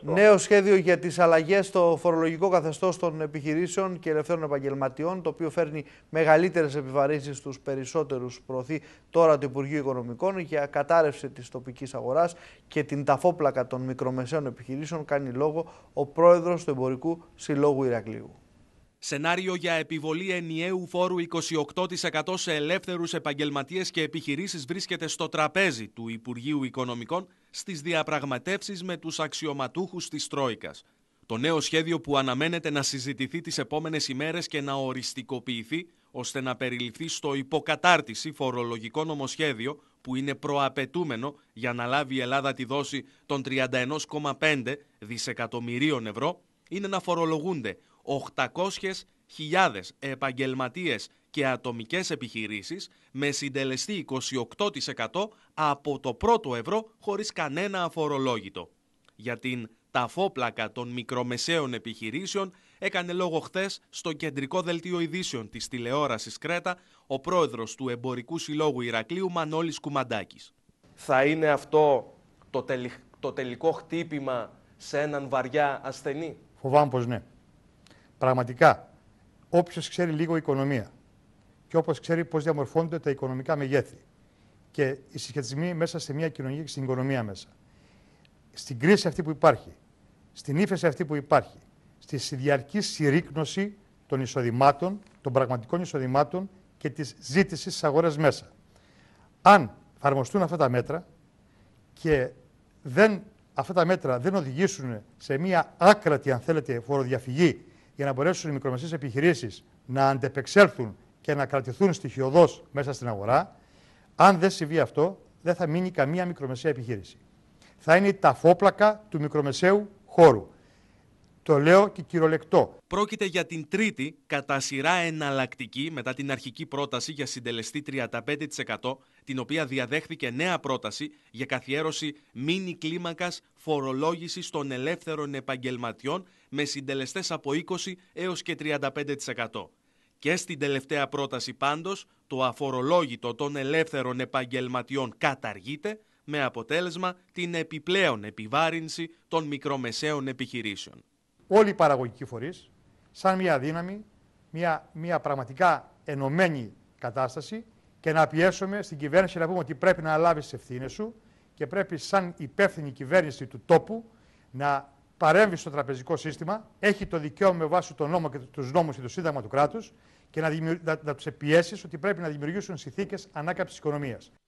Νέο σχέδιο για τις αλλαγές στο φορολογικό καθεστώς των επιχειρήσεων και ελευθέρων επαγγελματιών, το οποίο φέρνει μεγαλύτερες επιβαρύνσεις στους περισσότερους, προωθεί τώρα το Υπουργείο Οικονομικών για κατάρρευση της τοπικής αγοράς και την ταφόπλακα των μικρομεσαίων επιχειρήσεων, κάνει λόγο ο πρόεδρος του Εμπορικού Συλλόγου Ηρακλείου. Σενάριο για επιβολή ενιαίου φόρου 28% σε ελεύθερους επαγγελματίες και επιχειρήσεις βρίσκεται στο τραπέζι του Υπουργείου Οικονομικών στις διαπραγματεύσεις με τους αξιωματούχους της Τρόικας. Το νέο σχέδιο που αναμένεται να συζητηθεί τις επόμενες ημέρες και να οριστικοποιηθεί ώστε να περιληφθεί στο υποκατάρτιση φορολογικό νομοσχέδιο που είναι προαπαιτούμενο για να λάβει η Ελλάδα τη δόση των 31,5 δισεκατομμυρίων ευρώ είναι να φορολογούνται 800.000 επαγγελματίες και ατομικές επιχειρήσεις με συντελεστή 28% από το πρώτο ευρώ χωρίς κανένα αφορολόγητο. Για την ταφόπλακα των μικρομεσαίων επιχειρήσεων έκανε λόγο χθες στο κεντρικό δελτίο ειδήσεων της τηλεόρασης Κρέτα ο πρόεδρος του Εμπορικού Συλλόγου Ηρακλείου Μανώλης Κουμαντάκης. Θα είναι αυτό το, το τελικό χτύπημα σε έναν βαριά ασθενή. Φοβάμαι πως ναι. Πραγματικά, όποιος ξέρει λίγο οικονομία και όπως ξέρει πώς διαμορφώνονται τα οικονομικά μεγέθη και οι συσχετισμοί μέσα σε μια κοινωνία και στην οικονομία μέσα, στην κρίση αυτή που υπάρχει, στην ύφεση αυτή που υπάρχει, στη διαρκή συρρήκνωση των εισοδημάτων, των πραγματικών εισοδημάτων και της ζήτησης στι αγορέ μέσα. Αν εφαρμοστούν αυτά τα μέτρα και δεν, αυτά τα μέτρα δεν οδηγήσουν σε μια άκρατη, αν θέλετε, φοροδιαφυγή για να μπορέσουν οι μικρομεσαίες επιχειρήσεις να αντεπεξέλθουν και να κρατηθούν στοιχειοδός μέσα στην αγορά, αν δεν συμβεί αυτό, δεν θα μείνει καμία μικρομεσαία επιχείρηση. Θα είναι τα φόπλακα του μικρομεσαίου χώρου. Το λέω και κυριολεκτό. Πρόκειται για την τρίτη κατά σειρά εναλλακτική μετά την αρχική πρόταση για συντελεστή 35% την οποία διαδέχθηκε νέα πρόταση για καθιέρωση μήνυ κλίμακας φορολόγησης των ελεύθερων επαγγελματιών με συντελεστές από 20 έως και 35%. Και στην τελευταία πρόταση πάντως το αφορολόγητο των ελεύθερων επαγγελματιών καταργείται με αποτέλεσμα την επιπλέον επιβάρυνση των μικρομεσαίων επιχειρήσεων όλοι οι παραγωγικοί φορείς, σαν μια δύναμη, μια, μια πραγματικά ενωμένη κατάσταση και να πιέσουμε στην κυβέρνηση να πούμε ότι πρέπει να λάβεις τις ευθύνες σου και πρέπει σαν υπεύθυνη κυβέρνηση του τόπου να παρέμβεις στο τραπεζικό σύστημα, έχει το δικαίωμα με βάση τον νόμο και τους νόμους και το σύνταγμα του κράτους και να, να, να τους ότι πρέπει να δημιουργήσουν συνθήκες ανάκαψης οικονομία.